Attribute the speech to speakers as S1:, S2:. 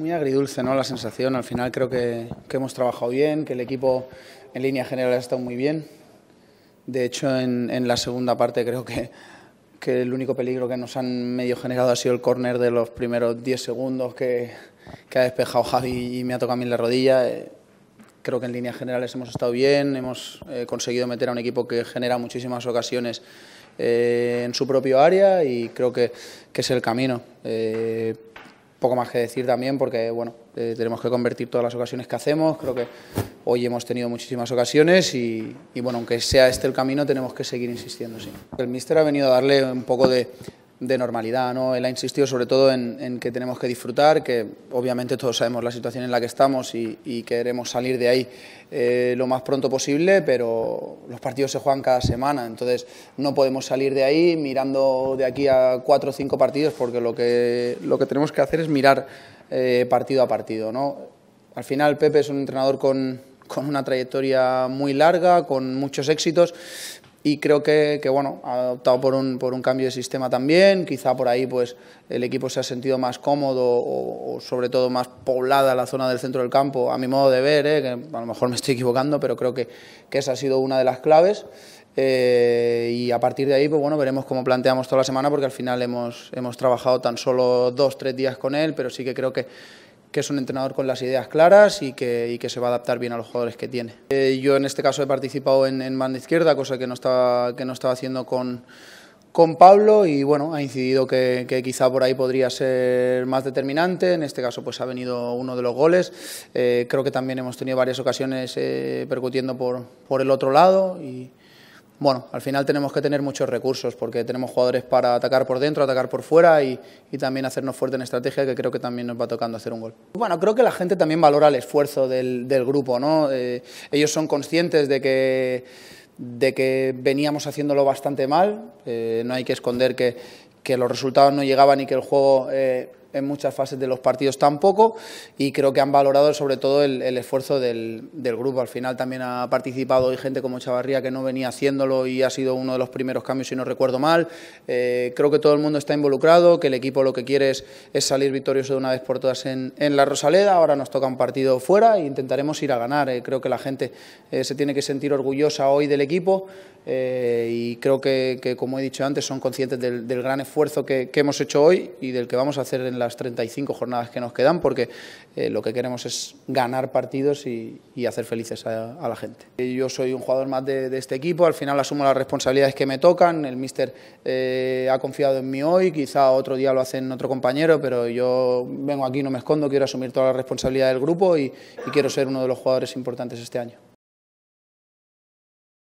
S1: Muy agridulce, ¿no? La sensación. Al final creo que, hemos trabajado bien, que el equipo en línea general ha estado muy bien. De hecho, en, en la segunda parte creo que, el único peligro que nos han medio generado ha sido el corner de los primeros 10 segundos que, ha despejado Javi y me ha tocado a mí la rodilla. Eh, creo que en líneas generales hemos estado bien, hemos eh, conseguido meter a un equipo que genera muchísimas ocasiones eh, en su propio área y creo que, es el camino poco más que decir también porque bueno eh, tenemos que convertir todas las ocasiones que hacemos creo que hoy hemos tenido muchísimas ocasiones y, bueno aunque sea este el camino tenemos que seguir insistiendo sí el míster ha venido a darle un poco de, de normalidad. ¿no? Él ha insistido sobre todo en, que tenemos que disfrutar, que obviamente todos sabemos la situación en la que estamos y, queremos salir de ahí eh, lo más pronto posible, pero los partidos se juegan cada semana, entonces no podemos salir de ahí mirando de aquí a cuatro o cinco partidos, porque lo que, lo que tenemos que hacer es mirar eh, partido a partido. ¿no? Al final Pepe es un entrenador con, con una trayectoria muy larga, con muchos éxitos, y creo que, que, bueno, ha optado por un, por un cambio de sistema también, quizá por ahí pues el equipo se ha sentido más cómodo o, sobre todo más poblada la zona del centro del campo, a mi modo de ver, ¿eh? a lo mejor me estoy equivocando, pero creo que, esa ha sido una de las claves. Eh, y a partir de ahí, pues bueno, veremos cómo planteamos toda la semana, porque al final hemos, hemos trabajado tan solo dos, tres días con él, pero sí que creo que, que es un entrenador con las ideas claras y que, y que, se va a adaptar bien a los jugadores que tiene. Eh, yo en este caso he participado en, en banda izquierda, cosa que no estaba, que no estaba haciendo con, con Pablo y bueno, ha incidido que, quizá por ahí podría ser más determinante, en este caso pues ha venido uno de los goles, eh, creo que también hemos tenido varias ocasiones eh, percutiendo por, por el otro lado y, bueno, al final tenemos que tener muchos recursos porque tenemos jugadores para atacar por dentro, atacar por fuera y, también hacernos fuerte en estrategia, que creo que también nos va tocando hacer un gol. Bueno, creo que la gente también valora el esfuerzo del, grupo, ¿no? Eh, ellos son conscientes de que, de que veníamos haciéndolo bastante mal, eh, no hay que esconder que, los resultados no llegaban y que el juego eh, en muchas fases de los partidos tampoco y creo que han valorado sobre todo el, esfuerzo del, grupo. Al final también ha participado hoy gente como Chavarría que no venía haciéndolo y ha sido uno de los primeros cambios si no recuerdo mal. Eh, creo que todo el mundo está involucrado, que el equipo lo que quiere es, salir victorioso de una vez por todas en, la Rosaleda. Ahora nos toca un partido fuera e intentaremos ir a ganar. Eh, creo que la gente eh, se tiene que sentir orgullosa hoy del equipo y creo que, como he dicho antes, son conscientes del, gran esfuerzo que, que hemos hecho hoy y del que vamos a hacer en las 35 jornadas que nos quedan, porque eh, lo que queremos es ganar partidos y, hacer felices a, la gente. Yo soy un jugador más de, este equipo, al final asumo las responsabilidades que me tocan, el míster eh, ha confiado en mí hoy, quizá otro día lo hacen otro compañero, pero yo vengo aquí, no me escondo, quiero asumir toda la responsabilidad del grupo y quiero ser uno de los jugadores importantes este año.